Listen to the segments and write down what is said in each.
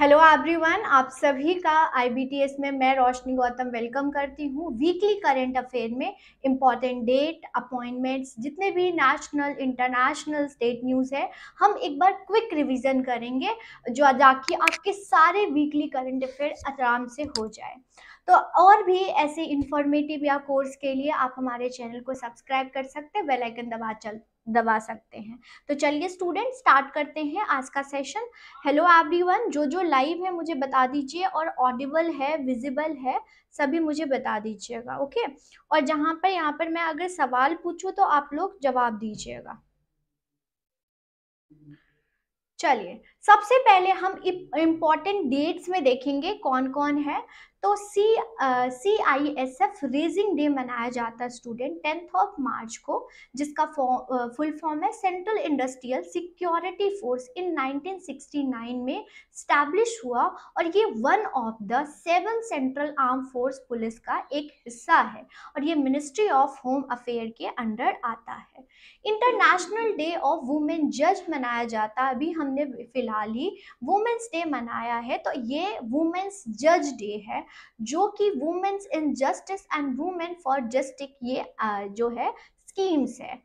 Hello everyone आप सभी का आईबीटीएस में मैं रोशनी गौतम वेलकम करती हूँ वीकली करंट अफेयर में इम्पॉर्टेंट डेट अपॉइंटमेंट्स जितने भी नेशनल इंटरनेशनल स्टेट न्यूज़ है हम एक बार क्विक रिवीजन करेंगे जो ताकि आपके सारे वीकली करंट अफेयर आराम से हो जाए तो और भी ऐसे इन्फॉर्मेटिव या कोर्स के लिए आप हमारे चैनल को सब्सक्राइब कर सकते हैं बेलाइकन दबा चल दबा सकते हैं तो चलिए स्टूडेंट स्टार्ट करते हैं आज का सेशन हेलो एवरीवन जो जो लाइव है मुझे बता दीजिए और ऑडिबल है विजिबल है सभी मुझे बता दीजिएगा ओके और जहाँ पर यहाँ पर मैं अगर सवाल पूछूँ तो आप लोग जवाब दीजिएगा चलिए सबसे पहले हम इम्पॉर्टेंट डेट्स में देखेंगे कौन कौन है तो C C I S F raising day मनाया जाता है स्टूडेंट टेंथ ऑफ मार्च को जिसका फुल फॉर्म है central industrial security force in 1969 में स्टैब्लिश हुआ और ये one of the seven central arm force police का एक हिस्सा है और ये मिनिस्ट्री ऑफ होम अफेयर के अंडर आता है इंटरनेशनल डे ऑफ वुमेन जज मनाया जाता है अभी हमने फिलहाल ही वुमेंस डे मनाया है तो ये वुमेंस जज डे है जो कि women's in justice and women for justice ये जो है स्कीम्स है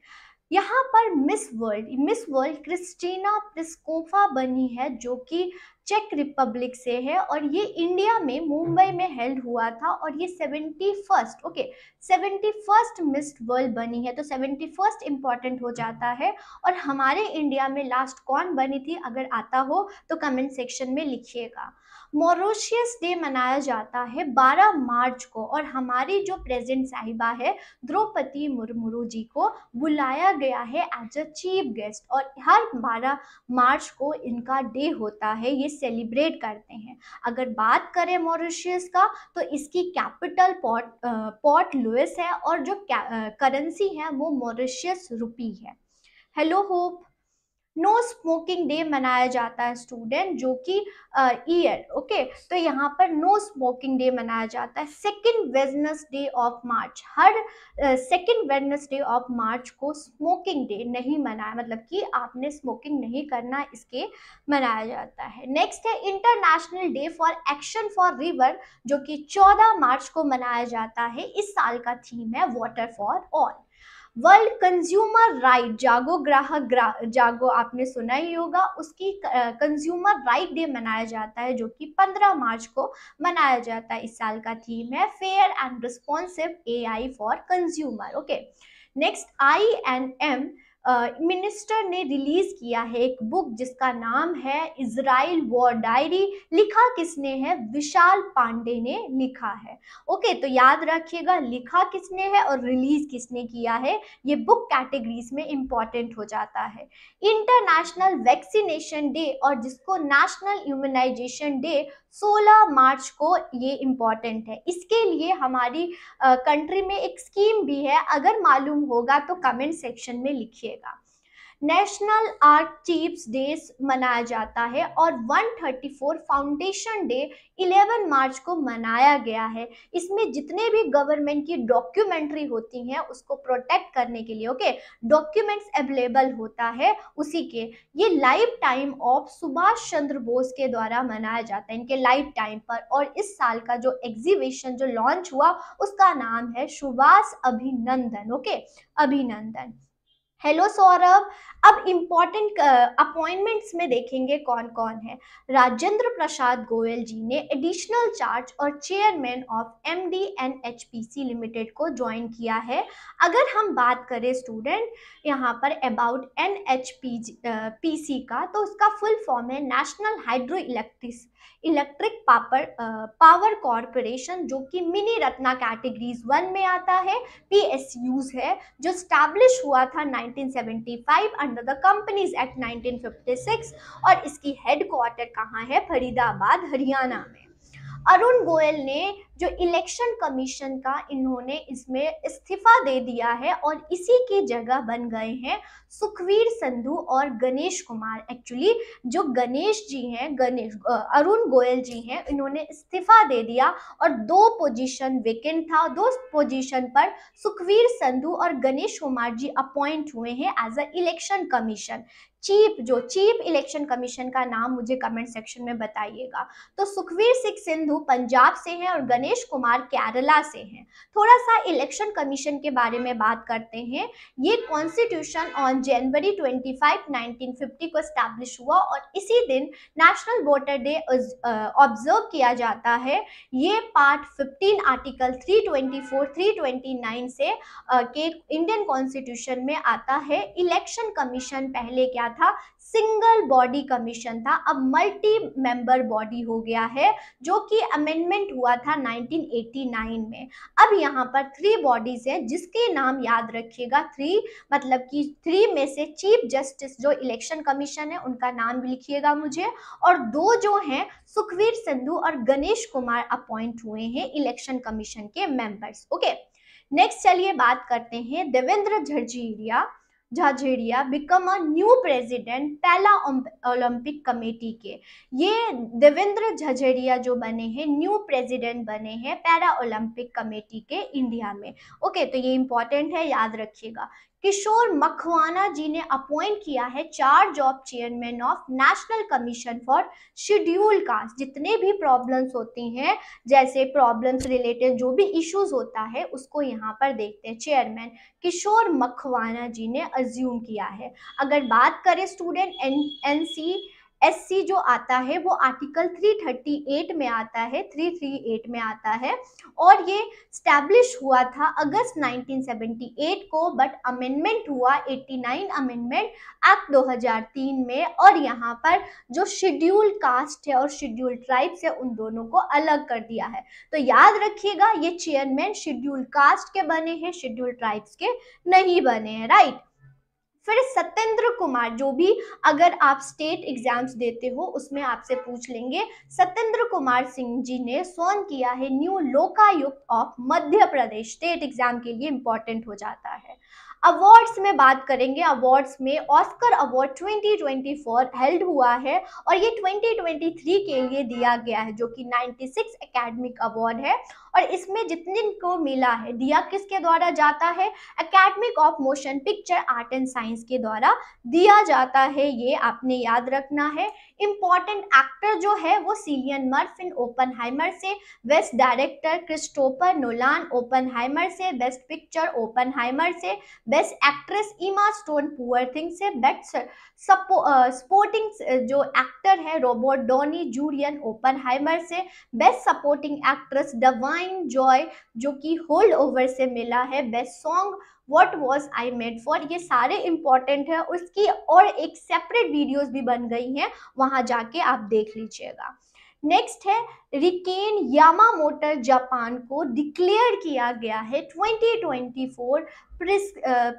यहाँ पर Miss World Miss World Krystyna Pyszkova बनी है जो कि चेक रिपब्लिक से है और ये इंडिया में मुंबई में हेल्ड हुआ था और ये seventy first okay seventy first Miss World बनी है तो सेवेंटी फर्स्ट इम्पॉर्टेंट हो जाता है और हमारे इंडिया में लास्ट कौन बनी थी अगर आता हो तो कमेंट सेक्शन में लिखिएगा मोरोशियस डे मनाया जाता है 12 मार्च को और हमारी जो प्रेजेंट साहिबा है द्रौपदी मुर्मू जी को बुलाया गया है एज अ चीफ गेस्ट और हर 12 मार्च को इनका डे होता है ये सेलिब्रेट करते हैं अगर बात करें मोरोशियस का तो इसकी कैपिटल पोर्ट पोर्ट लुइस है और जो करेंसी है वो मोरिशियस रुपी है hello hope no smoking day मनाया जाता है स्टूडेंट जो कि ईयर ओके तो यहाँ पर नो स्मोकिंग डे मनाया जाता है second Wednesday of March हर second Wednesday of March को स्मोकिंग डे नहीं मनाया मतलब कि आपने स्मोकिंग नहीं करना इसके मनाया जाता है नेक्स्ट है international day for action for river जो कि 14 मार्च को मनाया जाता है इस साल का थीम है water for all world consumer right जागो ग्राहक जागो आपने सुना ही होगा उसकी कंज्यूमर राइट डे मनाया जाता है जो कि 15 मार्च को मनाया जाता है इस साल का थीम है fair and responsive AI for consumer okay next I and M minister ने रिलीज किया है एक बुक जिसका नाम है इसराइल वॉर डायरी लिखा किसने है विशाल पांडे ने लिखा है ओके तो याद रखिएगा लिखा किसने है और रिलीज किसने किया है ये बुक कैटेगरीज में इम्पॉर्टेंट हो जाता है इंटरनेशनल वैक्सीनेशन डे और जिसको नेशनल ह्यूमनाइजेशन डे 16 मार्च को ये इम्पॉर्टेंट है इसके लिए हमारी कंट्री में एक स्कीम भी है अगर मालूम होगा तो कमेंट सेक्शन में लिखिए कीजिएगा नेशनल आर्ट टीप्स डे मनाया जाता है और 134 फाउंडेशन डे 11 मार्च को मनाया गया है इसमें जितने भी गवर्नमेंट की डॉक्यूमेंट्री होती हैं उसको प्रोटेक्ट करने के लिए ओके डॉक्यूमेंट्स अवेलेबल होता है उसी के ये life time of Subhash Chandra Bose के द्वारा मनाया जाता है इनके लाइफ टाइम पर और इस साल का जो एग्जीबिशन जो लॉन्च हुआ उसका नाम है सुभाष अभिनंदन ओके अभिनंदन हेलो सौरभ अब इम्पॉर्टेंट अपॉइंटमेंट्स uh, में देखेंगे कौन कौन है राजेंद्र प्रसाद गोयल जी ने एडिशनल चार्ज और chairman of M D N H P C limited को ज्वाइन किया है अगर हम बात करें स्टूडेंट यहाँ पर about N H P C का तो उसका फुल फॉर्म है national hydro electrics electric power power corporation जो कि मिनी रत्ना कैटेगरीज वन में आता है पी एस यूज है जो स्टैब्लिश हुआ था nine 1975 under the companies act 1956 और इसकी हेडक्वार्टर कहाँ है फरीदाबाद हरियाणा में अरुण गोयल ने जो इलेक्शन कमीशन का इन्होंने इसमें इस्तीफा दे दिया है और इसी की जगह बन गए हैं सुखवीर संधू और गणेश कुमार एक्चुअली जो गणेश जी हैं गणेश अरुण गोयल जी हैं इन्होंने इस्तीफा दे दिया और दो पोजीशन वेकेंट था दो पोजीशन पर सुखवीर संधू और गणेश कुमार जी अपॉइंट हुए हैं as a election commission chief जो चीफ इलेक्शन कमीशन का नाम मुझे कमेंट सेक्शन में बताइएगा तो सुखवीर सिंह सिंधु पंजाब से हैं और गणेश कुमार केरला से हैं थोड़ा सा इलेक्शन कमीशन के बारे में बात करते हैं ये कॉन्स्टिट्यूशन ऑन जनवरी 25 1950 को स्टैब्लिश हुआ और इसी दिन नेशनल वोटर डे ऑब्जर्व किया जाता है ये part fifteen article three twenty से के इंडियन कॉन्स्टिट्यूशन में आता है इलेक्शन कमीशन पहले क्या क्या था सिंगल बॉडी कमीशन था अब मल्टी मेंबर बॉडी हो गया है जो कि अमेंडमेंट हुआ था 1989 में अब यहाँ पर थ्री बॉडीज हैं जिसके नाम याद रखिएगा थ्री मतलब कि थ्री में से चीफ जस्टिस जो इलेक्शन कमीशन है उनका नाम भी लिखिएगा मुझे और दो जो हैं सुखवीर संधू और गणेश कुमार अपॉइंट हुए हैं इलेक्शन कमीशन के मेंबर्स ओके नेक्स्ट चलिए बात करते हैं Devendra Jhajharia Jhajharia become a new president para Olympic committee के ये देवेंद्र झाझेड़िया जो बने हैं न्यू प्रेसिडेंट बने हैं पैरा ओलंपिक कमेटी के इंडिया में ओके okay, तो ये इंपॉर्टेंट है याद रखिएगा किशोर मखवाना जी ने अपॉइंट किया है चार job chairman of national commission for schedule caste जितने भी प्रॉब्लम्स होती हैं जैसे प्रॉब्लम्स रिलेटेड जो भी इश्यूज होता है उसको यहाँ पर देखते हैं चेयरमैन किशोर मखवाना जी ने अज्यूम किया है अगर बात करें student N N C S जो आता है वो आर्टिकल 338 में आता है 338 में आता है और ये स्टैब्लिश हुआ था अगस्त 1978 को बट अमेंडमेंट हुआ 89 अमेंडमेंट एक्ट 2003 में और यहाँ पर जो शेड्यूल कास्ट है और शेड्यूल ट्राइब्स है उन दोनों को अलग कर दिया है तो याद रखिएगा ये चेयरमैन शेड्यूल कास्ट के बने हैं शेड्यूल ट्राइब्स के नहीं बने हैं राइट फिर सत्येंद्र कुमार जो भी अगर आप स्टेट एग्जाम्स देते हो उसमें आपसे पूछ लेंगे सत्येंद्र कुमार सिंह जी ने सोन किया है new lokayukta of Madhya Pradesh state exam के लिए इम्पोर्टेंट हो जाता है अवार्ड्स में बात करेंगे अवार्ड्स में ऑस्कर अवार्ड 2024 हेल्ड हुआ है और ये 2023 के लिए दिया गया है जो कि 96 एकेडमिक अवार्ड है और इसमें जितने को मिला है दिया किसके द्वारा जाता है academic of motion picture art and science के द्वारा दिया जाता है ये आपने याद रखना है इम्पॉर्टेंट एक्टर जो है वो सीलियन मर्फिन हाइमर से बेस्ट डायरेक्टर क्रिस्टोफर नोलान हाइमर से बेस्ट पिक्चर ओपन हाइमर से best actress Emma Stone poor thing से बेस्ट सपोर्टिंग जो एक्टर है रोबोट डोनी ओपन हाइमर से बेस्ट सपोर्टिंग एक्ट्रेस डवाइन डिवाइन जॉय जो कि होल्ड ओवर से मिला है best song what was I made for ये सारे इम्पॉर्टेंट है उसकी और एक सेपरेट वीडियोस भी बन गई हैं वहाँ जाके आप देख लीजिएगा नेक्स्ट है रिकेन यामा मोटर जापान को डिक्लेयर किया गया है 2024 प्रिस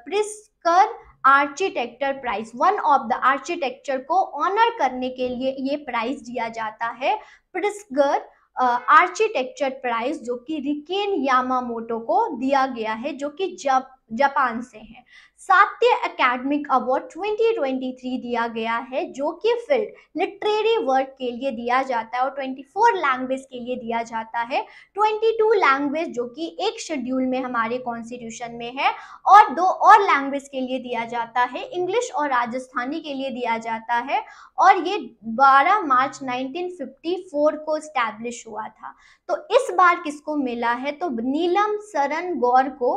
Pritzker architecture prize one of the architecture को ऑनर करने के लिए ये प्राइस दिया जाता है प्रिस्कर आर्किटेक्चर प्राइज जो कि रिकेन यामामोटो को दिया गया है जो कि जापान से है सात्य एकेडमिक अवार्ड 2023 दिया गया है जो कि फील्ड लिटरेरी वर्क के लिए दिया जाता है और 24 लैंग्वेज के लिए दिया जाता है 22 लैंग्वेज जो कि एक शेड्यूल में हमारे कॉन्स्टिट्यूशन में है और दो और लैंग्वेज के लिए दिया जाता है इंग्लिश और राजस्थानी के लिए दिया जाता है और ये 12 मार्च 1954 को स्टैब्लिश हुआ था तो इस बार किसको मिला है तो नीलम सरन गौर को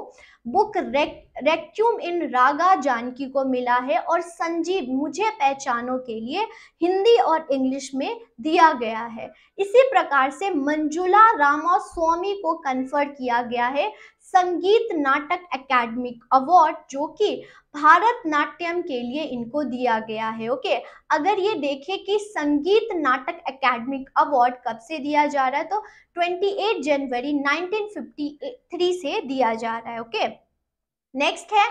बुक रेक रेक्यूम इन रागा जानकी को मिला है और संजीव मुझे पहचानो के लिए हिंदी और इंग्लिश में दिया गया है इसी प्रकार से मंजुला रामा स्वामी को कन्फर्ट किया गया है संगीत नाटक एकेडमिक अवार्ड जो कि भारत नाट्यम के लिए इनको दिया गया है ओके अगर ये देखें कि संगीत नाटक एकेडमिक अवार्ड कब से दिया जा रहा है तो 28 जनवरी 1953 से दिया जा रहा है ओके नेक्स्ट है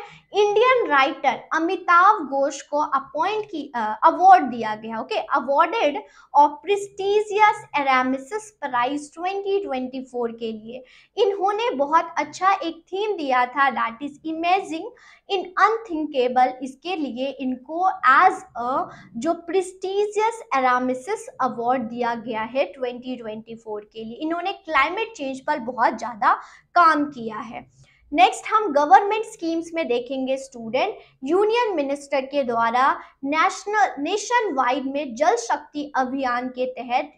इंडियन राइटर अमिताभ घोष को अपॉइंट की अवार्ड uh, दिया गया ओके अवार्डेड और प्रिस्टीजियस एरामिसिस प्राइज 2024 के लिए इन्होंने बहुत अच्छा एक थीम दिया था that is imaging in unthinkable इसके लिए इनको एज अ जो प्रिस्टीजियस एरामिसिस अवार्ड दिया गया है 2024 के लिए इन्होंने क्लाइमेट चेंज पर बहुत ज़्यादा काम किया है नेक्स्ट हम गवर्नमेंट स्कीम्स में देखेंगे स्टूडेंट यूनियन मिनिस्टर के द्वारा नेशनल नेशन वाइड में जल शक्ति अभियान के तहत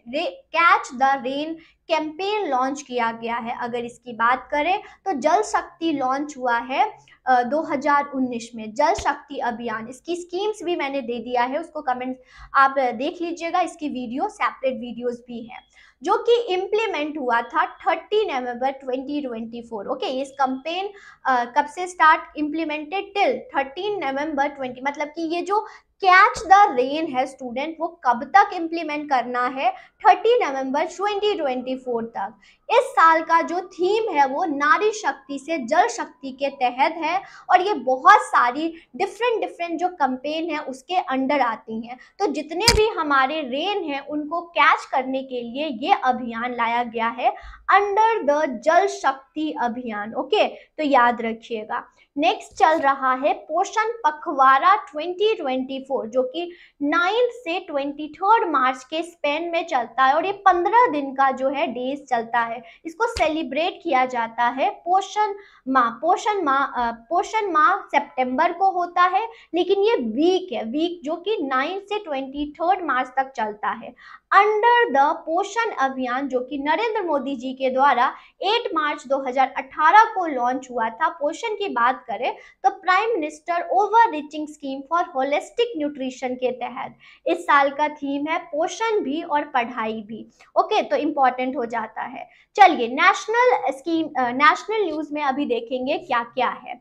catch the rain campaign launch किया गया है अगर इसकी बात करें तो जल शक्ति लॉन्च हुआ है आ, 2019 में जल शक्ति अभियान इसकी स्कीम्स भी मैंने दे दिया है उसको कमेंट आप देख लीजिएगा इसकी वीडियो सेपरेट वीडियोज भी हैं जो कि इम्प्लीमेंट हुआ था 30 नवंबर 2024 ओके इस कंपेन कब से स्टार्ट इम्प्लीमेंटेड टिल 13 नवंबर 20 मतलब कि ये जो कैच द रेन है स्टूडेंट वो कब तक इम्प्लीमेंट करना है 30 नवंबर 2024 तक इस साल का जो थीम है वो नारी शक्ति से जल शक्ति के तहत है और ये बहुत सारी डिफरेंट डिफरेंट जो कंपेन है उसके अंडर आती हैं तो जितने भी हमारे रेन हैं उनको कैच करने के लिए ये अभियान लाया गया है अंडर द जल शक्ति अभियान ओके तो याद रखिएगा नेक्स्ट चल रहा है पोषण पखवाड़ा 2024 जो कि नाइन्थ से ट्वेंटी मार्च के स्पेन में चलता है और ये पंद्रह दिन का जो है डेज चलता है है इसको सेलिब्रेट किया जाता है पोषण माह पोषण माह पोषण माह सितंबर को होता है लेकिन ये वीक है वीक जो कि 9 से ट्वेंटी थर्ड मार्च तक चलता है अंडर द पोषण अभियान जो कि नरेंद्र मोदी जी के द्वारा 8 मार्च 2018 को लॉन्च हुआ था पोषण की बात करें तो prime minister overarching scheme for holistic nutrition के तहत इस साल का थीम है पोषण भी और पढ़ाई भी ओके okay, तो इम्पॉर्टेंट हो जाता है चलिए नेशनल स्कीम नेशनल न्यूज में अभी देखेंगे क्या क्या है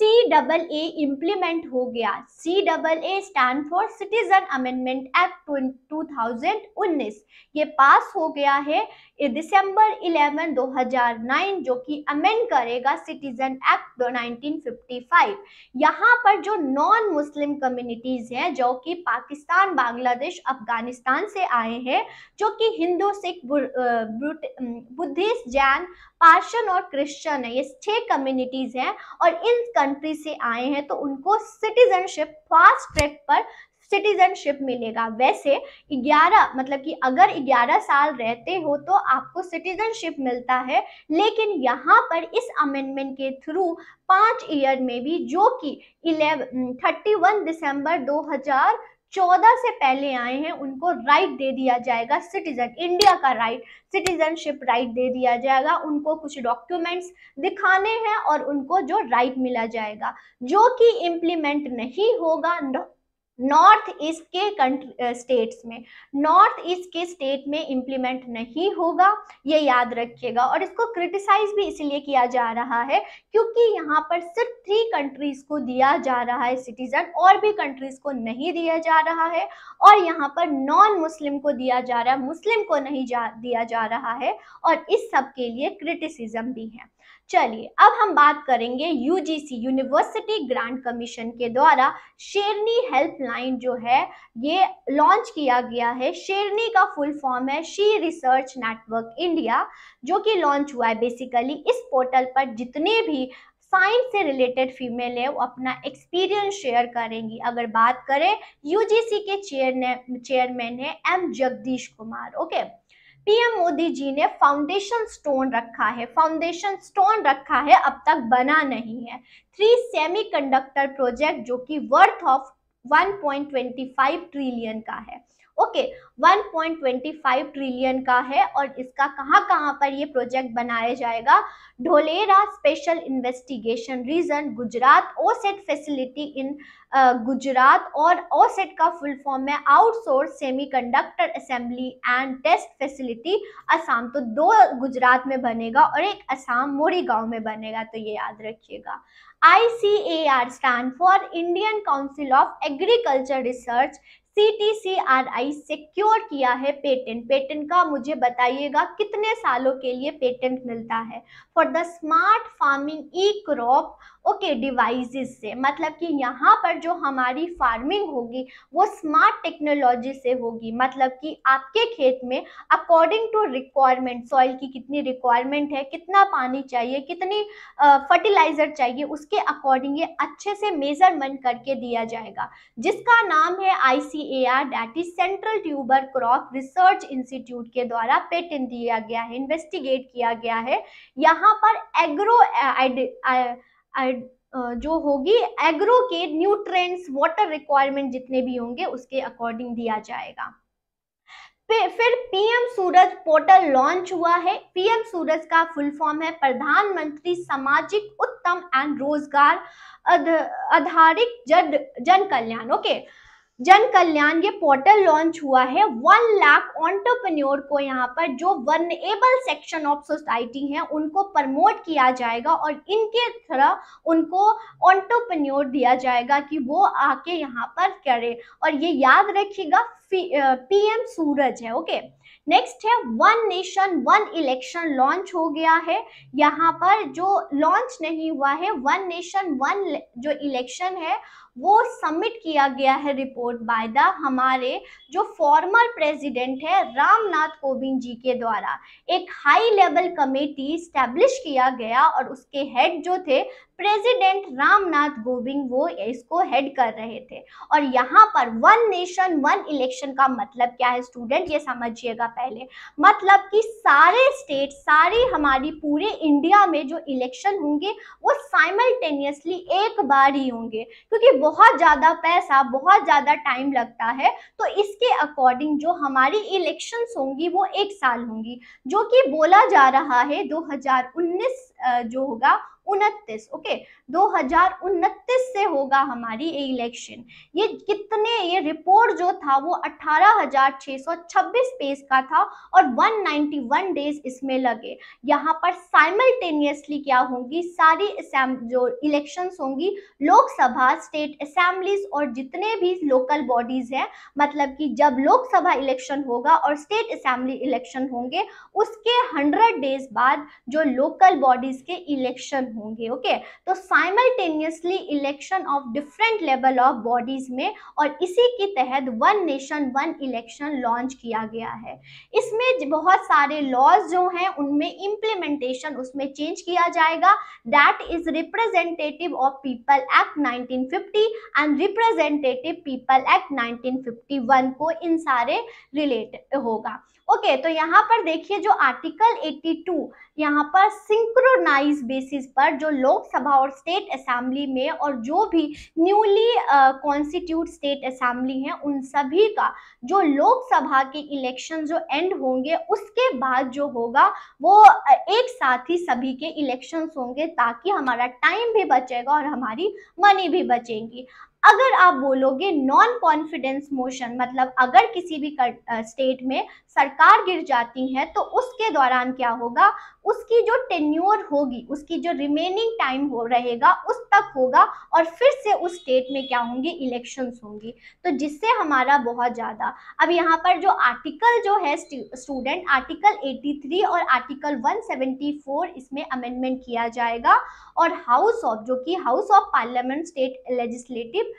सी डबल ए इम्प्लीमेंट हो गया C double A stand for citizen amendment act 2019 ये पास हो गया है दिसंबर 11 2009 जो कि अमेंड करेगा सिटीजन एक्ट 1955 यहां पर जो नॉन मुस्लिम कम्युनिटीज हैं जो कि पाकिस्तान बांग्लादेश अफगानिस्तान से आए हैं जो कि हिंदू सिख बुद्धिस्ट जैन पार्शन और क्रिश्चियन है ये छह कम्युनिटीज हैं और इन कंट्री से आए हैं तो उनको सिटीजनशिप फास्ट ट्रैक पर सिटीजनशिप मिलेगा वैसे 11 मतलब कि अगर 11 साल रहते हो तो आपको सिटीजनशिप मिलता है लेकिन यहाँ पर इस अमेंडमेंट के थ्रू पाँच ईयर में भी जो कि इलेवन थर्टी वन दिसंबर दो हजार चौदह से पहले आए हैं उनको राइट दे दिया जाएगा सिटीजन इंडिया का राइट सिटीजनशिप राइट दे दिया जाएगा उनको कुछ डॉक्यूमेंट्स दिखाने हैं और उनको जो राइट मिला जाएगा जो कि इम्प्लीमेंट नहीं होगा नॉर्थ ईस्ट के कंट्री स्टेट्स uh, में नॉर्थ ईस्ट के स्टेट में इम्प्लीमेंट नहीं होगा ये याद रखिएगा और इसको क्रिटिसाइज भी इसलिए किया जा रहा है क्योंकि यहाँ पर सिर्फ थ्री कंट्रीज को दिया जा रहा है सिटीजन और भी कंट्रीज को नहीं दिया जा रहा है और यहाँ पर नॉन मुस्लिम को दिया जा रहा है मुस्लिम को नहीं जा दिया जा रहा है और इस सब के लिए क्रिटिसिज्म भी है चलिए अब हम बात करेंगे यूजीसी यूनिवर्सिटी ग्रांट कमीशन के द्वारा शेरनी हेल्पलाइन जो है ये लॉन्च किया गया है शेरनी का फुल फॉर्म है शी रिसर्च नेटवर्क इंडिया जो कि लॉन्च हुआ है बेसिकली इस पोर्टल पर जितने भी साइंस से रिलेटेड फीमेल है वो अपना एक्सपीरियंस शेयर करेंगी अगर बात करें यूजीसी के चेयर चेयरमैन है M Jagadesh Kumar okay okay? PM Modi ji ने फाउंडेशन स्टोन रखा है फाउंडेशन स्टोन रखा है अब तक बना नहीं है थ्री सेमीकंडक्टर प्रोजेक्ट जो कि वर्थ ऑफ 1.25 ट्रिलियन का है ओके 1.25 ट्रिलियन का है और इसका कहां कहां पर ये प्रोजेक्ट बनाया जाएगा Dholera special investigation region Gujarat OSAT facility in Gujarat और ओसेट e का फुल फॉर्म है outsource semiconductor assembly and test facility Assam तो दो गुजरात में बनेगा और एक असम मोरी गांव में बनेगा तो ये याद रखिएगा I C A R stand for Indian council of agriculture research CTCRI secure किया है पेटेंट पेटेंट का मुझे बताइएगा कितने सालों के लिए पेटेंट मिलता है for the smart farming e crop okay devices से मतलब कि यहाँ पर जो हमारी फार्मिंग होगी वो स्मार्ट टेक्नोलॉजी से होगी मतलब कि आपके खेत में अकॉर्डिंग टू रिक्वायरमेंट सॉइल की कितनी रिक्वायरमेंट है कितना पानी चाहिए कितनी फर्टिलाइजर चाहिए उसके अकॉर्डिंग ये अच्छे से मेजरमेंट करके दिया जाएगा जिसका नाम है I CAR that is central tuber crop research institute के द्वारा पेटेंट दिया गया है इन्वेस्टिगेट किया गया है यहाँ पर एग्रो जो होगी एग्रो के न्यूट्रेंट्स वाटर रिक्वायरमेंट जितने भी होंगे उसके अकॉर्डिंग दिया जाएगा फिर पीएम सूरज पोर्टल लॉन्च हुआ है पीएम सूरज का फुल फॉर्म है प्रधानमंत्री सामाजिक उत्तम एंड रोजगार आधारित जन कल्याण ओके okay? जन कल्याण ये पोर्टल लॉन्च हुआ है वन लाख ऑन्टरप्रन्योर को यहाँ पर जो वर्नेबल सेक्शन ऑफ सोसाइटी हैं उनको प्रमोट किया जाएगा और इनके तरह उनको ऑन्टरप्रन्योर दिया जाएगा कि वो आके यहाँ पर करे और ये याद रखिएगा पीएम सूरज है ओके नेक्स्ट है one nation one election launch हो गया है यहाँ पर जो लॉन्च नहीं हुआ है वन नेशन वन जो इलेक्शन है वो सबमिट किया गया है रिपोर्ट बाय द हमारे जो फॉर्मर प्रेसिडेंट है रामनाथ कोविंद जी के द्वारा एक हाई लेवल कमेटी स्टैब्लिश किया गया और उसके हेड जो थे प्रेसिडेंट रामनाथ गोविंद वो इसको हेड कर रहे थे और यहाँ पर वन नेशन वन इलेक्शन का मतलब क्या है स्टूडेंट ये समझिएगा पहले मतलब कि सारे स्टेट सारी हमारी पूरे इंडिया में जो इलेक्शन होंगे वो साइमल्टेनियसली एक बार ही होंगे क्योंकि बहुत ज़्यादा पैसा बहुत ज़्यादा टाइम लगता है तो इसके अकॉर्डिंग जो हमारी इलेक्शन होंगी वो एक साल होंगी जो कि बोला जा रहा है 2019 जो होगा उनतीस ओके दो हजार उनतीस से होगा हमारी इलेक्शन ये कितने ये रिपोर्ट जो था वो अठारह हजार छह सौ छब्बीस पेज का था और वन नाइनटी वन डेज इसमें लगे यहाँ पर साइमल्टेनियसली क्या होंगी सारी जो इलेक्शंस होंगी लोकसभा स्टेट असेंबलीज और जितने भी लोकल बॉडीज हैं मतलब कि जब लोकसभा इलेक्शन होगा और स्टेट असेंबली इलेक्शन होंगे उसके हंड्रेड डेज बाद जो लोकल बॉडीज के इलेक्शन होंगे ओके okay? तो simultaneously election of different level of bodies में और इसी के तहत one nation one election launch किया गया है इसमें बहुत सारे लॉज जो हैं उनमें इम्प्लीमेंटेशन उसमें चेंज किया जाएगा that is representative of people act nineteen and representative people act nineteen को इन सारे रिलेट होगा ओके तो यहाँ पर देखिए जो आर्टिकल 82 यहाँ पर सिंक्रोनाइज बेसिस पर जो लोकसभा और स्टेट असेंबली में और जो भी न्यूली कॉन्स्टिट्यूट स्टेट असेंबली है उन सभी का जो लोकसभा के इलेक्शन जो एंड होंगे उसके बाद जो होगा वो uh, एक साथ ही सभी के इलेक्शंस होंगे ताकि हमारा टाइम भी बचेगा और हमारी मनी भी बचेंगी अगर आप बोलोगे नॉन कॉन्फिडेंस मोशन मतलब अगर किसी भी स्टेट uh, में सरकार गिर जाती है तो उसके दौरान क्या होगा उसकी जो टेन्योर होगी उसकी जो रिमेनिंग टाइम हो रहेगा उस तक होगा और फिर से उस स्टेट में क्या होंगी इलेक्शंस होंगी तो जिससे हमारा बहुत ज़्यादा अब यहाँ पर जो आर्टिकल जो है स्टूडेंट आर्टिकल 83 और आर्टिकल 174 इसमें अमेंडमेंट किया जाएगा और हाउस ऑफ जो कि house of parliament state legislative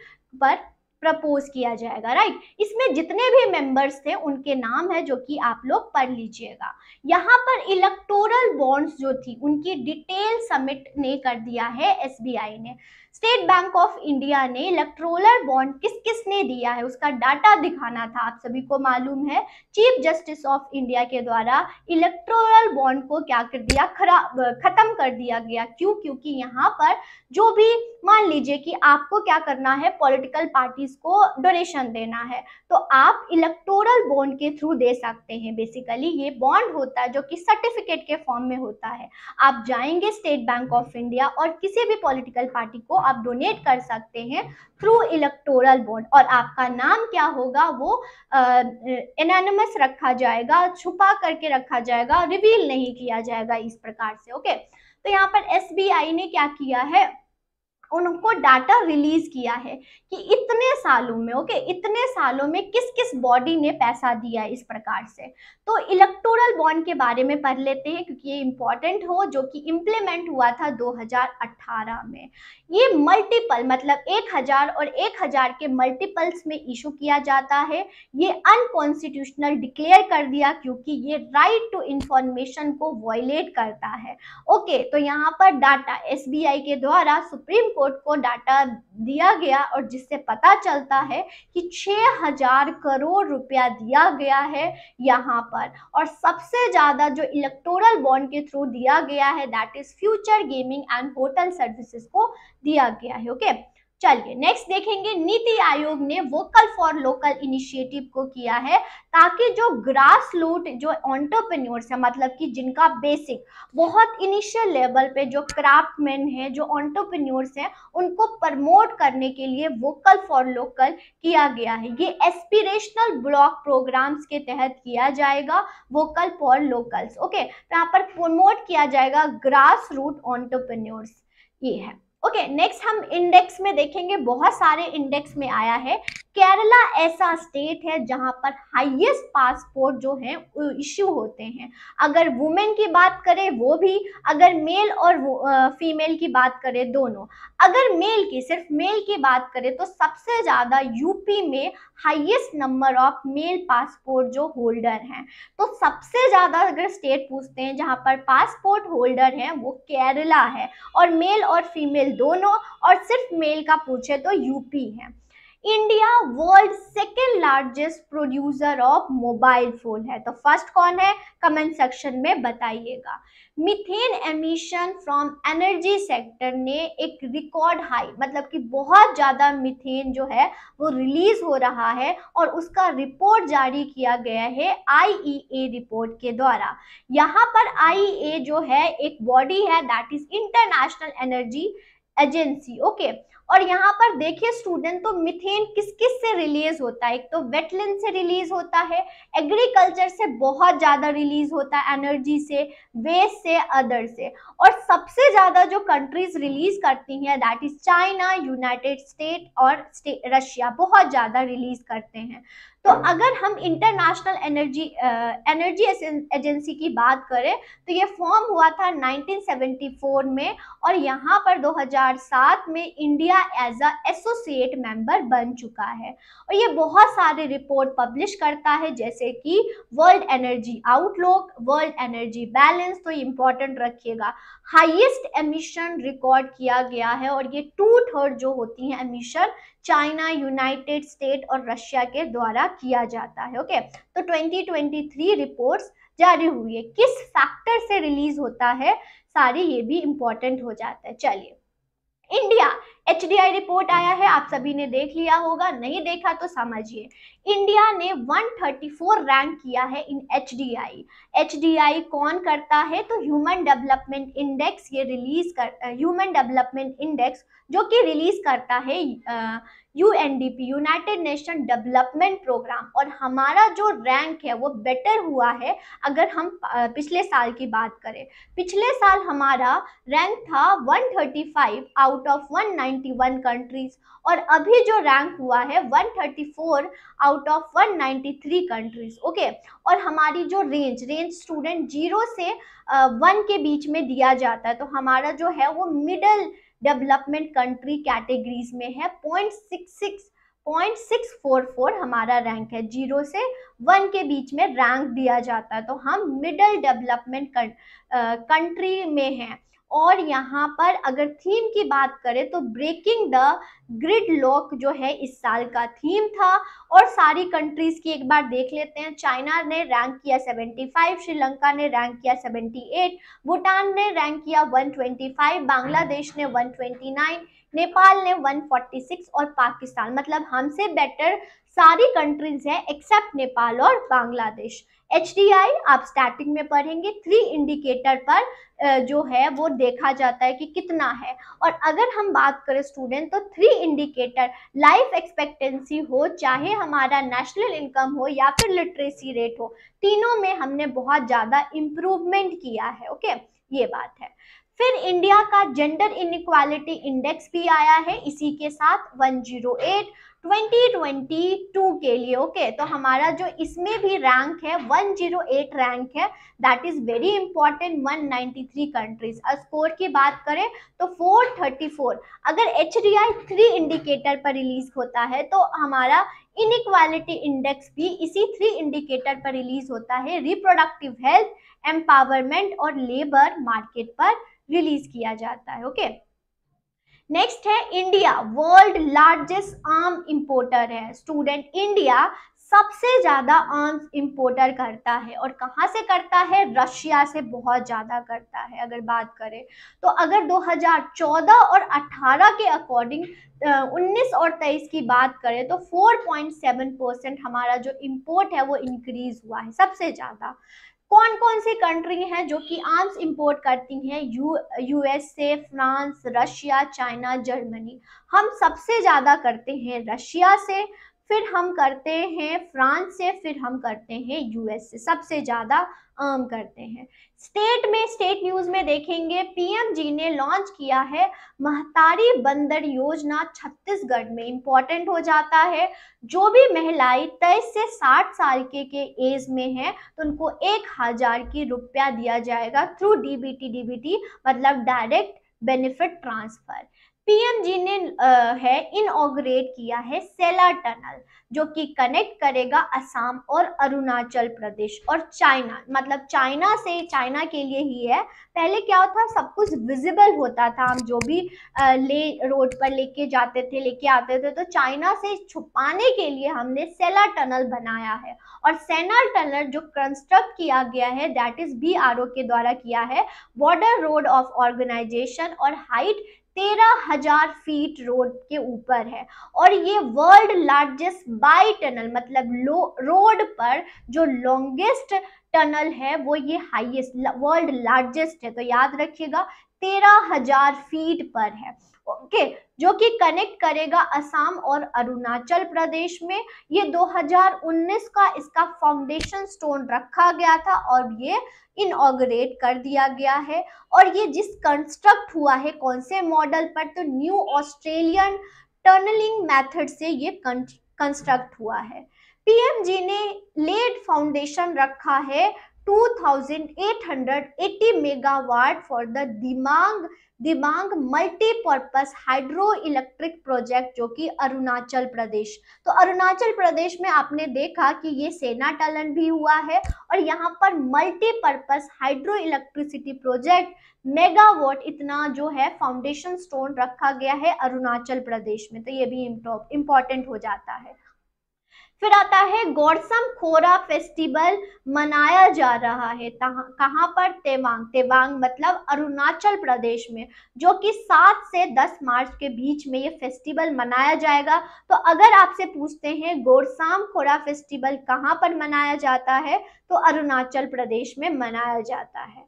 पर प्रपोज किया जाएगा राइट इसमें जितने भी मेंबर्स थे उनके नाम है जो कि आप लोग पढ़ लीजिएगा यहाँ पर इलेक्टोरल बॉन्ड्स जो थी उनकी डिटेल सबमिट ने कर दिया है एसबीआई ने स्टेट बैंक ऑफ इंडिया ने इलेक्ट्रोलर बॉन्ड किस किस ने दिया है उसका डाटा दिखाना था आप सभी को मालूम है चीफ जस्टिस ऑफ इंडिया के द्वारा इलेक्ट्रोलर बॉन्ड को क्या कर दिया खराब खत्म कर दिया गया क्यों क्योंकि यहाँ पर जो भी मान लीजिए कि आपको क्या करना है पॉलिटिकल पार्टीज को डोनेशन देना है तो आप इलेक्टोरल बॉन्ड के थ्रू दे सकते हैं बेसिकली ये बॉन्ड होता है जो कि सर्टिफिकेट के फॉर्म में होता है आप जाएंगे स्टेट बैंक ऑफ इंडिया और किसी भी पॉलिटिकल पार्टी को आप डोनेट कर सकते हैं थ्रू इलेक्टोरल बोर्ड और आपका नाम क्या होगा वो एनानमस रखा जाएगा छुपा करके रखा जाएगा रिवील नहीं किया जाएगा इस प्रकार से ओके तो यहाँ पर एस ने क्या किया है उनको डाटा रिलीज किया है कि इतने सालों में ओके इतने सालों में किस किस बॉडी ने पैसा दिया इस प्रकार से तो इलेक्टोरल बॉन्ड के बारे में पढ़ लेते हैं क्योंकि ये इम्पॉर्टेंट हो जो कि इम्प्लीमेंट हुआ था 2018 में ये मल्टीपल मतलब 1000 और 1000 के मल्टीपल्स में इशू किया जाता है ये अनकॉन्स्टिट्यूशनल डिक्लेयर कर दिया क्योंकि ये राइट टू इंफॉर्मेशन को वॉयलेट करता है ओके तो यहाँ पर डाटा एसबीआई के द्वारा सुप्रीम रिपोर्ट को डाटा दिया गया और जिससे पता चलता है कि 6000 करोड़ रुपया दिया गया है यहाँ पर और सबसे ज़्यादा जो इलेक्टोरल बॉन्ड के थ्रू दिया गया है that is future gaming and hotel services को दिया गया है ओके okay? चलिए नेक्स्ट देखेंगे नीति आयोग ने वोकल फॉर लोकल इनिशिएटिव को किया है ताकि जो ग्रास रूट जो ऑन्टरप्रेन्योर्स है मतलब कि जिनका बेसिक बहुत इनिशियल लेवल पे जो क्राफ्टमैन है जो ऑन्टरप्रेन्योर्स हैं उनको प्रमोट करने के लिए वोकल फॉर लोकल किया गया है ये एस्पिरेशनल ब्लॉक प्रोग्राम्स के तहत किया जाएगा वोकल फॉर लोकल्स ओके यहाँ पर प्रमोट किया जाएगा ग्रास रूट ऑन्टरप्रन्योर्स ये है ओके okay, नेक्स्ट हम इंडेक्स में देखेंगे बहुत सारे इंडेक्स में आया है केरला ऐसा स्टेट है जहां पर हाईएस्ट पासपोर्ट जो है इश्यू होते हैं अगर वुमेन की बात करें वो भी अगर मेल और फीमेल की बात करें दोनों अगर मेल की सिर्फ मेल की बात करें तो सबसे ज़्यादा यूपी में highest number of male passport जो होल्डर हैं तो सबसे ज़्यादा अगर स्टेट पूछते हैं जहाँ पर पासपोर्ट होल्डर हैं वो केरला है और मेल और फीमेल दोनों और सिर्फ मेल का पूछे तो यूपी है India world second largest producer of mobile phone है तो फर्स्ट कौन है कमेंट सेक्शन में बताइएगा methane emission from energy sector ने एक रिकॉर्ड हाई मतलब कि बहुत ज़्यादा मिथेन जो है वो रिलीज हो रहा है और उसका रिपोर्ट जारी किया गया है ए रिपोर्ट के द्वारा यहाँ पर ए जो है एक बॉडी है that is international energy agency okay okay? और यहाँ पर देखिए स्टूडेंट तो मिथेन किस किस से रिलीज होता है एक तो वेटलैंड से रिलीज होता है एग्रीकल्चर से बहुत ज़्यादा रिलीज होता है एनर्जी से वेस्ट से अदर से और सबसे ज़्यादा जो कंट्रीज रिलीज करती हैं that is China United State और रशिया बहुत ज़्यादा रिलीज करते हैं तो हाँ। अगर हम इंटरनेशनल एनर्जी एनर्जी एजेंसी की बात करें तो ये फॉर्म हुआ था 1974 में और यहाँ पर 2007 में India as a associate member बन चुका है और ये बहुत सारे रिपोर्ट पब्लिश करता है जैसे कि world energy outlook world energy balance तो इम्पोर्टेंट रखिएगा हाईएस्ट एमिशन रिकॉर्ड किया गया है और ये टू थर्ड जो होती हैं एमिशन चाइना यूनाइटेड स्टेट और रशिया के द्वारा किया जाता है ओके okay? तो 2023 रिपोर्ट्स जारी हुई है किस फैक्टर से रिलीज होता है सारी ये भी इम्पोर्टेंट हो जाता है चलिए इंडिया एच रिपोर्ट आया है आप सभी ने देख लिया होगा नहीं देखा तो समझिए इंडिया ने 134 रैंक किया है इन एच डी आई कौन करता है तो ह्यूमन डेवलपमेंट इंडेक्स ये रिलीज कर ह्यूमन डेवलपमेंट इंडेक्स जो कि रिलीज करता है UNDP United Nation development programme और हमारा जो रैंक है वो बेटर हुआ है अगर हम पिछले साल की बात करें पिछले साल हमारा रैंक था 135 आउट ऑफ 191 कंट्रीज और अभी जो रैंक हुआ है 134 आउट ऑफ 193 कंट्रीज ओके और हमारी जो रेंज रेंज स्टूडेंट जीरो से वन के बीच में दिया जाता है तो हमारा जो है वो मिडल डेवलपमेंट कंट्री कैटेगरीज में है point six six point six four four हमारा रैंक है जीरो से वन के बीच में रैंक दिया जाता है तो हम मिडल डेवलपमेंट कंट्री में हैं और यहाँ पर अगर थीम की बात करें तो ब्रेकिंग द ग्रिड लॉक जो है इस साल का थीम था और सारी कंट्रीज की एक बार देख लेते हैं चाइना ने रैंक किया 75 श्रीलंका ने रैंक किया 78 भूटान ने रैंक किया 125 बांग्लादेश ने 129 नेपाल ने 146 और पाकिस्तान मतलब हमसे बेटर सारी कंट्रीज हैं एक्सेप्ट नेपाल और बांग्लादेश एच आप स्टार्टिंग में पढ़ेंगे थ्री इंडिकेटर पर जो है वो देखा जाता है कि कितना है और अगर हम बात करें स्टूडेंट तो थ्री इंडिकेटर लाइफ एक्सपेक्टेंसी हो चाहे हमारा नेशनल इनकम हो या फिर लिटरेसी रेट हो तीनों में हमने बहुत ज़्यादा इम्प्रूवमेंट किया है ओके ये बात है फिर इंडिया का जेंडर इनक्वालिटी इंडेक्स भी आया है इसी के साथ वन 2022 के लिए ओके okay? तो हमारा जो इसमें भी रैंक है 108 रैंक है that is very important 193 countries और स्कोर की बात करें तो 434 अगर H D I three indicator पर रिलीज होता है तो हमारा इनक्वालिटी इंडेक्स भी इसी थ्री इंडिकेटर पर रिलीज होता है रिप्रोडक्टिव हेल्थ एम्पावरमेंट और लेबर मार्केट पर रिलीज किया जाता है ओके okay? नेक्स्ट है इंडिया वर्ल्ड लार्जेस्ट आम इंपोर्टर है स्टूडेंट इंडिया सबसे ज़्यादा आर्म्स इंपोर्टर करता है और कहाँ से करता है रशिया से बहुत ज़्यादा करता है अगर बात करें तो अगर 2014 और 18 के अकॉर्डिंग 19 और 23 की बात करें तो 4.7 परसेंट हमारा जो इम्पोर्ट है वो इंक्रीज हुआ है सबसे ज़्यादा कौन कौन सी कंट्री हैं जो कि आर्म्स इंपोर्ट करती हैं U USA France Russia China Germany हम सबसे ज़्यादा करते हैं रशिया से फिर हम करते हैं फ्रांस से फिर हम करते हैं यूएस से सबसे ज़्यादा आम करते हैं स्टेट में स्टेट न्यूज़ में देखेंगे पीएम जी ने लॉन्च किया है महतारी बंदर योजना छत्तीसगढ़ में इंपॉर्टेंट हो जाता है जो भी महिलाएं तेईस से साठ साल के के एज में हैं तो उनको एक हज़ार की रुपया दिया जाएगा थ्रू डीबीटी डीबीटी मतलब डायरेक्ट बेनिफिट ट्रांसफ़र पीएमजी ने आ, है इनोग्रेट किया है सेला टनल जो कि कनेक्ट करेगा असम और अरुणाचल प्रदेश और चाइना मतलब चाइना से चाइना के लिए ही है पहले क्या होता सब कुछ विजिबल होता था हम जो भी आ, ले रोड पर लेके जाते थे लेके आते थे तो चाइना से छुपाने के लिए हमने सेला टनल बनाया है और सेना टनल जो कंस्ट्रक्ट किया गया है दैट इज बी के द्वारा किया है बॉर्डर रोड ऑफ ऑर्गेनाइजेशन और हाइट तेरह हजार फीट रोड के ऊपर है और ये वर्ल्ड लार्जेस्ट बाई टनल मतलब रोड पर जो लॉन्गेस्ट टनल है वो ये हाईएस्ट वर्ल्ड लार्जेस्ट है तो याद रखिएगा तेरह हजार फीट पर है ओके जो कि कनेक्ट करेगा असम और अरुणाचल प्रदेश में ये 2019 का इसका फाउंडेशन स्टोन रखा गया था और ये इनऑगरेट कर दिया गया है और ये जिस कंस्ट्रक्ट हुआ है कौन से मॉडल पर तो न्यू ऑस्ट्रेलियन टर्नलिंग मेथड से ये कंस्ट्रक्ट हुआ है पीएमजी ने लेड फाउंडेशन रखा है 2880 megawatt for the Dibang Dibang multipurpose hydro electric project जो कि अरुणाचल प्रदेश तो अरुणाचल प्रदेश में आपने देखा कि ये सेना टलन भी हुआ है और यहाँ पर multipurpose hydro electricity project megawatt इतना जो है फाउंडेशन स्टोन रखा गया है अरुणाचल प्रदेश में तो ये भी इम्पोर्टेंट हो जाता है फिर आता है गौरसम खोरा फेस्टिवल मनाया जा रहा है कहाँ पर तेवांग तेवांग मतलब अरुणाचल प्रदेश में जो कि 7 से 10 मार्च के बीच में ये फेस्टिवल मनाया जाएगा तो अगर आपसे पूछते हैं गौरसाम खोरा फेस्टिवल कहाँ पर मनाया जाता है तो अरुणाचल प्रदेश में मनाया जाता है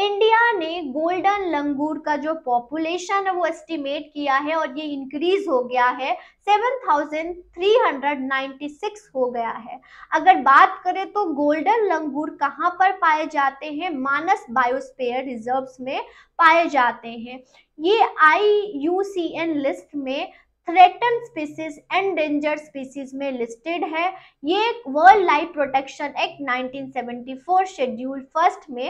इंडिया ने गोल्डन लंगूर का जो पॉपुलेशन है वो एस्टिमेट किया है और ये इंक्रीज हो गया है 7,396 हो गया है अगर बात करें तो गोल्डन लंगूर कहाँ पर पाए जाते हैं मानस बायोस्पेयर रिजर्व्स में पाए जाते हैं ये आई लिस्ट में threatened species endangered species में लिस्टेड है ये world life protection act 1974 schedule first में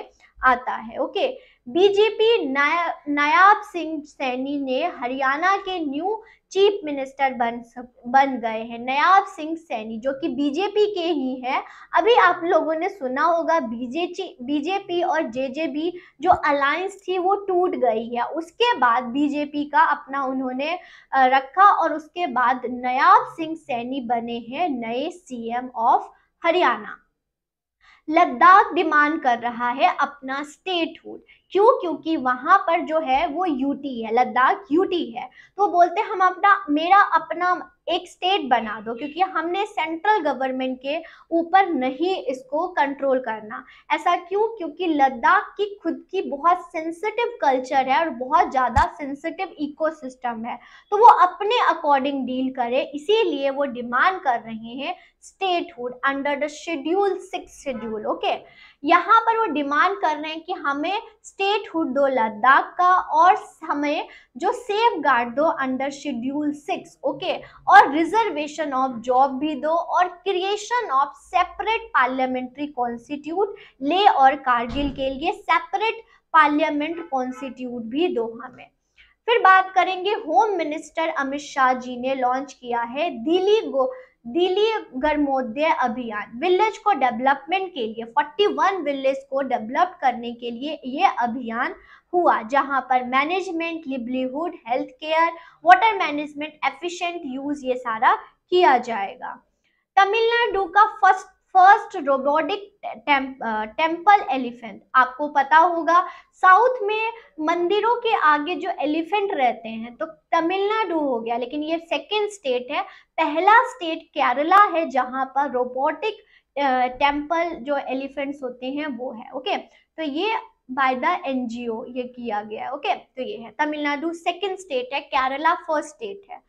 आता है ओके बीजेपी नायाब सिंह सैनी ने हरियाणा के न्यू चीफ मिनिस्टर बन बन गए हैं नायाब सिंह सैनी जो कि बीजेपी के ही है अभी आप लोगों ने सुना होगा बीजेपी बीजेपी और जेजेबी जो अलायंस थी वो टूट गई है उसके बाद बीजेपी का अपना उन्होंने रखा और उसके बाद नायाब सिंह सैनी बने हैं नए CM of Haryana Ladakh demand कर रहा है अपना स्टेटहुड क्यों क्योंकि वहां पर जो है वो यूटी है लद्दाख यूटी है तो बोलते हम अपना मेरा अपना एक स्टेट बना दो क्योंकि हमने सेंट्रल गवर्नमेंट के ऊपर नहीं इसको कंट्रोल करना ऐसा क्यों क्योंकि लद्दाख की खुद की बहुत सेंसिटिव कल्चर है और बहुत ज़्यादा सेंसिटिव इकोसिस्टम है तो वो अपने अकॉर्डिंग डील करे इसीलिए वो डिमांड कर रहे हैं statehood under the schedule six schedule okay यहाँ पर वो डिमांड कर रहे हैं कि हमें स्टेटहुड दो लद्दाख का और हमें जो सेफ गार्ड दो अंडर शेड्यूल सिक्स ओके और रिजर्वेशन ऑफ जॉब भी दो और creation of separate parliamentary constituency और कारगिल के लिए सेपरेट पार्लियामेंट कॉन्स्टिट्यूट भी दो हमें फिर बात करेंगे होम मिनिस्टर अमित शाह जी ने लॉन्च किया है दिल्ली गो दिल्ली गर्मोदय अभियान विलेज को डेवलपमेंट के लिए 41 विलेज को डेवलप करने के लिए ये अभियान हुआ जहां पर management livelihood health care water management efficient use ये सारा किया जाएगा तमिलनाडु का first first robotic temple elephant आपको पता होगा साउथ में मंदिरों के आगे जो एलिफेंट रहते हैं तो तमिलनाडु हो गया लेकिन ये सेकेंड स्टेट है पहला स्टेट केरला है जहाँ पर रोबोटिक टेम्पल जो एलिफेंट्स होते हैं वो है ओके तो ये बाय द एनजीओ ये किया गया है ओके तो ये है तमिलनाडु सेकेंड स्टेट है केरला फर्स्ट स्टेट है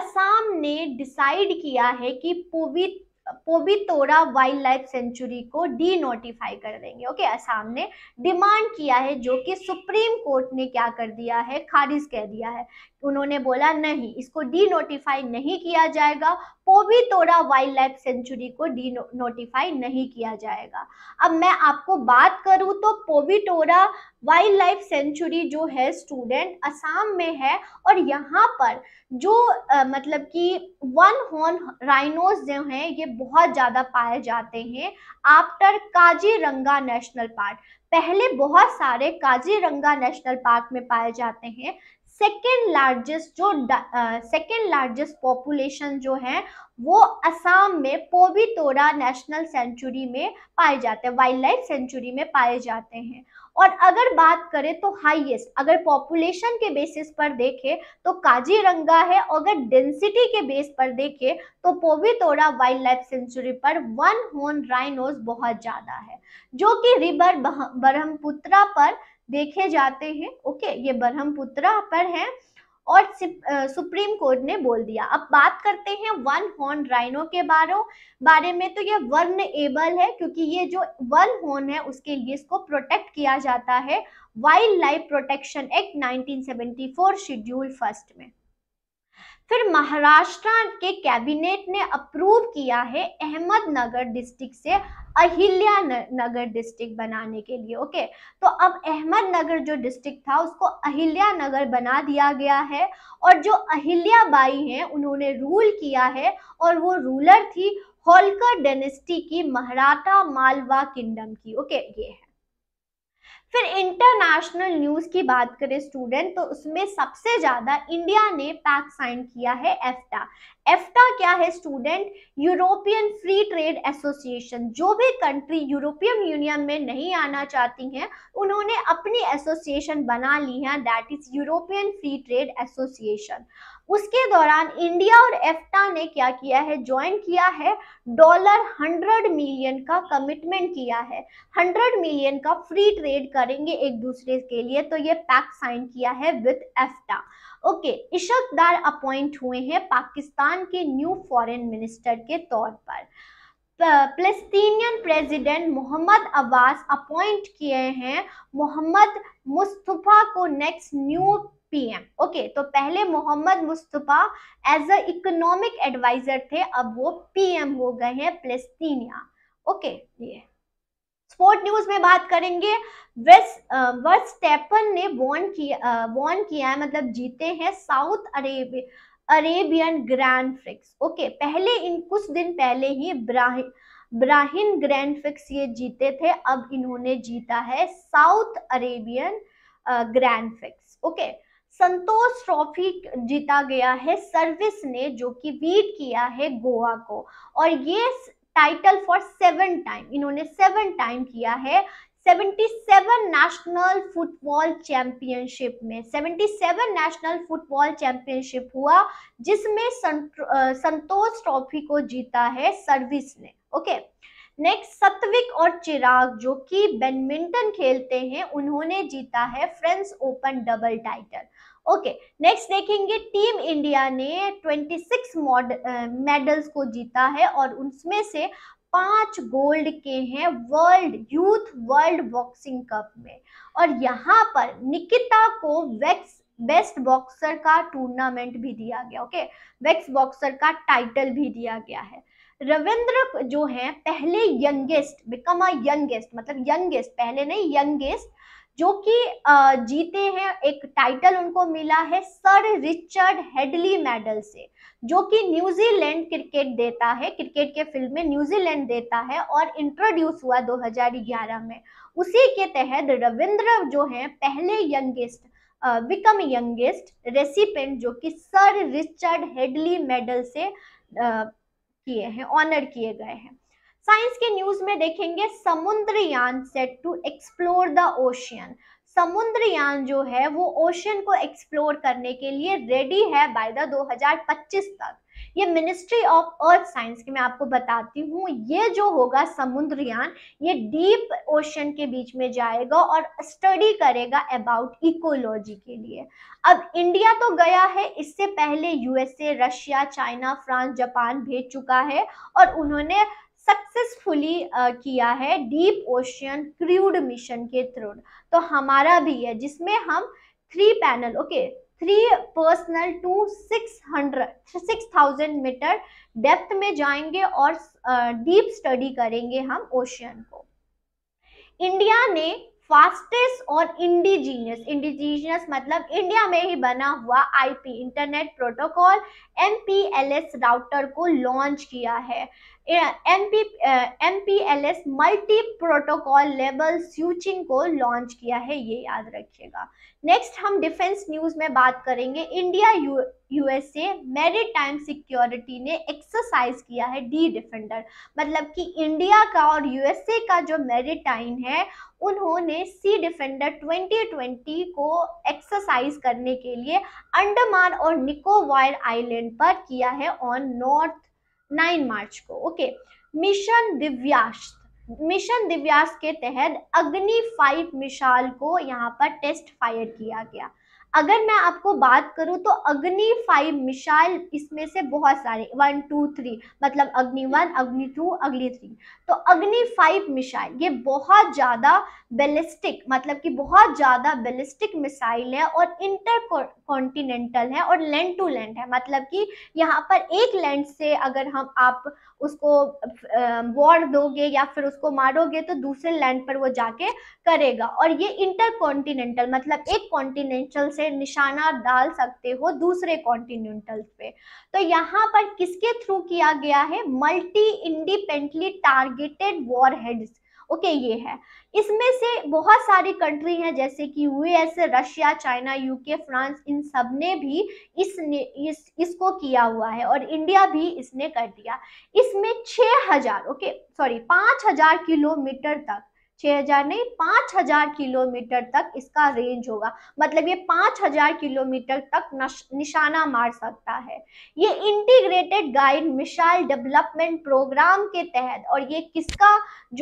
असम ने डिसाइड किया है कि पवित्र पोबितोरा वाइल्ड लाइफ सेंचुरी को डी नोटिफाई कर देंगे ओके असम ने डिमांड किया है जो कि सुप्रीम कोर्ट ने क्या कर दिया है खारिज कह दिया है उन्होंने बोला नहीं इसको डी नोटिफाई नहीं किया जाएगा पोबितोरा वाइल्ड लाइफ सेंचुरी को डी नोटिफाई नहीं किया जाएगा अब मैं आपको बात करूं तो पोबितोरा वाइल्ड लाइफ सेंचुरी जो है स्टूडेंट असम में है और यहाँ पर जो आ, मतलब कि वन हॉर्न राइनोज जो हैं ये बहुत ज़्यादा पाए जाते हैं आफ्टर काजीरंगा नेशनल पार्क पहले बहुत सारे काजीरंगा नेशनल पार्क में पाए जाते हैं सेकेंड लार्जेस्ट जो सेकेंड लार्जेस्ट पॉपुलेशन जो है वो असम में पोबीतोरा नेशनल सेंचुरी में पाए जाते हैं वाइल्ड लाइफ सेंचुरी में पाए जाते हैं और अगर बात करें तो हाईएस्ट अगर पॉपुलेशन के बेसिस पर देखें तो काजीरंगा है और अगर डेंसिटी के बेस पर देखें तो पोवितोड़ा वाइल्ड लाइफ सेंचुरी पर वन होन राइनोज बहुत ज़्यादा है जो कि रिवर ब्रह्मपुत्रा पर देखे जाते हैं ओके ये ब्रह्मपुत्रा पर है और सुप्रीम कोर्ट ने बोल दिया अब बात करते हैं वन हॉर्न राइनो के बारे बारे में तो ये वर्न एबल है क्योंकि ये जो वन हॉर्न है उसके लिए इसको प्रोटेक्ट किया जाता है wildlife protection act 1974 schedule first में फिर महाराष्ट्र के कैबिनेट ने अप्रूव किया है अहमदनगर डिस्ट्रिक्ट से अहिल्या नगर डिस्ट्रिक्ट बनाने के लिए ओके तो अब अहमदनगर जो डिस्ट्रिक्ट था उसको अहिल्या नगर बना दिया गया है और जो अहिल्या बाई हैं उन्होंने रूल किया है और वो रूलर थी होलकर डेनेस्टी की महाराठा मालवा किंगडम की ओके ये है फिर इंटरनेशनल न्यूज की बात करें स्टूडेंट तो उसमें सबसे ज्यादा इंडिया ने पैक साइन किया है एफ्टा एफ्टा क्या है student European free trade association जो भी कंट्री यूरोपियन यूनियन में नहीं आना चाहती हैं उन्होंने अपनी एसोसिएशन बना ली है that is European free trade association उसके दौरान इंडिया और एफ्टा ने क्या किया है ज्वाइन किया है डॉलर हंड्रेड मिलियन का कमिटमेंट किया है हंड्रेड मिलियन का फ्री ट्रेड करेंगे एक दूसरे के लिए तो ये पैक साइन किया है with EFTA okay Ishaq Dar appoint हुए हैं पाकिस्तान के न्यू फॉरेन मिनिस्टर के तौर पर Palestinian president Mohammad Abbas appoint किए हैं मोहम्मद मुस्तफ़ा को नेक्स्ट न्यू पीएम ओके तो पहले Mohammad Mustafa as a economic adviser थे अब वो पीएम हो गए हैं प्लेस्टीनिया ओके ये स्पोर्ट न्यूज में बात करेंगे वर्स्टेपन uh, ने वॉन किया वॉन uh, किया है मतलब जीते हैं South Arabia Arabian Grand Prix okay पहले इन कुछ दिन पहले ही ब्राहि ब्राहिन ग्रैंड फिक्स ये जीते थे अब इन्होंने जीता है South Arabian Grand Prix okay Santosh trophy जीता गया है सर्विस ने जो कि बीट किया है गोवा को और ये टाइटल फॉर सेवन टाइम इन्होंने सेवन टाइम किया है 77 नेशनल फुटबॉल चैंपियनशिप में 77 नेशनल फुटबॉल चैंपियनशिप हुआ जिसमें संतोष ट्रॉफी को जीता है सर्विस ने ओके नेक्स्ट सत्विक और चिराग जो कि बैडमिंटन खेलते हैं उन्होंने जीता है French Open double title okay next देखेंगे टीम इंडिया ने 26 मेडल्स को जीता है और उसमें से पांच गोल्ड के हैं world youth world boxing cup में और यहाँ पर निकिता को वेक्स बेस्ट बॉक्सर का टूर्नामेंट भी दिया गया ओके वेक्स बॉक्सर का टाइटल भी दिया गया है रविंद्र जो है पहले यंगेस्ट बिकम अ यंगेस्ट मतलब यंगेस्ट पहले नहीं यंगेस्ट जो कि जीते हैं एक टाइटल उनको मिला है सर रिचर्ड हेडली मेडल से जो कि न्यूजीलैंड क्रिकेट देता है क्रिकेट के फील्ड में न्यूजीलैंड देता है और इंट्रोड्यूस हुआ 2011 में उसी के तहत रविंद्र जो है पहले यंगेस्ट विकम यंगेस्ट रेसिपेंट जो कि सर रिचर्ड हेडली मेडल से किए हैं ऑनर किए गए हैं साइंस के न्यूज में देखेंगे Samudrayaan set to explore the ocean Samudrayaan जो है वो ओशियन को एक्सप्लोर करने के लिए रेडी है बाय द 2025 तक ये मिनिस्ट्री ऑफ अर्थ साइंस की मैं आपको बताती हूँ ये जो होगा समुद्रयान ये डीप ओशन के बीच में जाएगा और स्टडी करेगा अबाउट इकोलॉजी के लिए अब इंडिया तो गया है इससे पहले USA Russia China France Japan भेज चुका है और उन्होंने सक्सेसफुली uh, किया है डीप ओशियन क्रूड मिशन के थ्रू तो हमारा भी है जिसमें हम three panel okay three personnel to six hundred six thousand metre depth में जाएंगे और डीप uh, स्टडी करेंगे हम ओशियन को इंडिया ने फास्टेस्ट और इंडिजीनियस इंडिजीनियस मतलब इंडिया में ही बना हुआ IP internet protocol MPLS router को लॉन्च किया है एनपी एनपीएलएस मल्टी प्रोटोकॉल लेवल स्विचिंग को लॉन्च किया है ये याद रखिएगा नेक्स्ट हम डिफेंस न्यूज में बात करेंगे इंडिया यूएसए टाइम सिक्योरिटी ने एक्सरसाइज किया है डी डिफेंडर मतलब कि इंडिया का और यूएसए का जो मेरी है उन्होंने सी डिफेंडर 2020 को एक्सरसाइज करने के लिए अंडमान और निकोबार आइलैंड पर किया है ऑन नॉर्थ नाइन मार्च को okay mission Divyastra mission Divyastra के तहत अग्नि फाइव मिसाइल को यहाँ पर टेस्ट फायर किया गया अगर मैं आपको बात करूं तो अग्नि फाइव मिसाइल इसमें से बहुत सारे वन टू थ्री मतलब अग्नि वन अग्नि टू अग्नि थ्री तो अग्नि फाइव मिसाइल ये बहुत ज़्यादा बेलिस्टिक मतलब कि बहुत ज़्यादा बेलिस्टिक मिसाइल है और इंटर कॉन्टिनेंटल है और लैंड टू लैंड है मतलब कि यहाँ पर एक लैंड से अगर हम आप उसको वॉर दोगे या फिर उसको मारोगे तो दूसरे लैंड पर वो जाके करेगा और ये इंटर कॉन्टिनेंटल मतलब एक कॉन्टिनेंटल से से निशाना डाल सकते हो दूसरे कॉन्टिनेंटल पे तो यहाँ पर किसके थ्रू किया गया है multi independently targeted warheads okay ये है इसमें से बहुत सारी कंट्री हैं जैसे कि US Russia China UK France इन सब ने भी इसने इस इसको किया हुआ है और इंडिया भी इसने कर दिया इसमें हजार ओके सॉरी पांच हजार किलोमीटर तक 6000 नहीं 5000 किलोमीटर तक इसका रेंज होगा मतलब ये 5000 किलोमीटर तक निशाना मार सकता है ये integrated guided missile development programme के तहत और ये किसका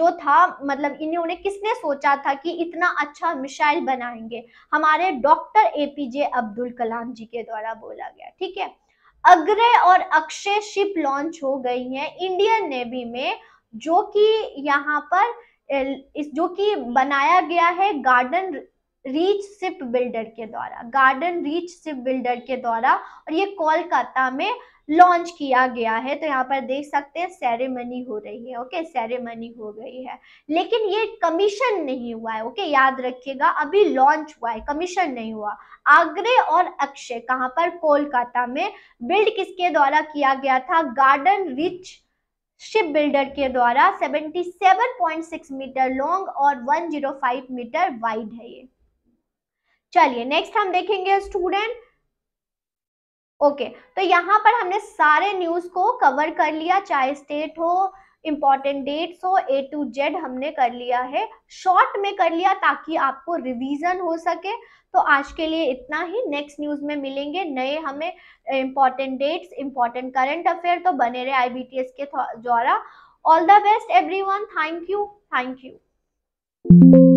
जो था मतलब इन्होंने किसने सोचा था कि इतना अच्छा मिसाइल बनाएंगे हमारे डॉक्टर एपीजे अब्दुल कलाम जी के द्वारा बोला गया ठीक है अग्रय और अक्षय शिप लॉन्च हो गई है इंडियन नेवी में जो कि यहाँ पर इस जो कि बनाया गया है गार्डन रीच सिप बिल्डर के द्वारा गार्डन रीच सिप बिल्डर के द्वारा और ये कोलकाता में लॉन्च किया गया है तो यहाँ पर देख सकते हैं सेरेमनी हो रही है ओके सेरेमनी हो गई है लेकिन ये कमीशन नहीं हुआ है ओके याद रखिएगा अभी लॉन्च हुआ है कमीशन नहीं हुआ आगरे और अक्षय कहाँ पर कोलकाता में बिल्ड किसके द्वारा किया गया था गार्डन रिच शिप बिल्डर के द्वारा 77.6 मीटर लॉन्ग और 105 मीटर वाइड है ये चलिए नेक्स्ट हम देखेंगे स्टूडेंट ओके okay, तो यहाँ पर हमने सारे न्यूज को कवर कर लिया चाहे स्टेट हो इम्पॉर्टेंट डेट्स हो ए टू जेड हमने कर लिया है शॉर्ट में कर लिया ताकि आपको रिवीजन हो सके तो आज के लिए इतना ही नेक्स्ट न्यूज़ में मिलेंगे नए हमें important dates important current affair तो बने रहे आई के द्वारा all the best every thank you thank you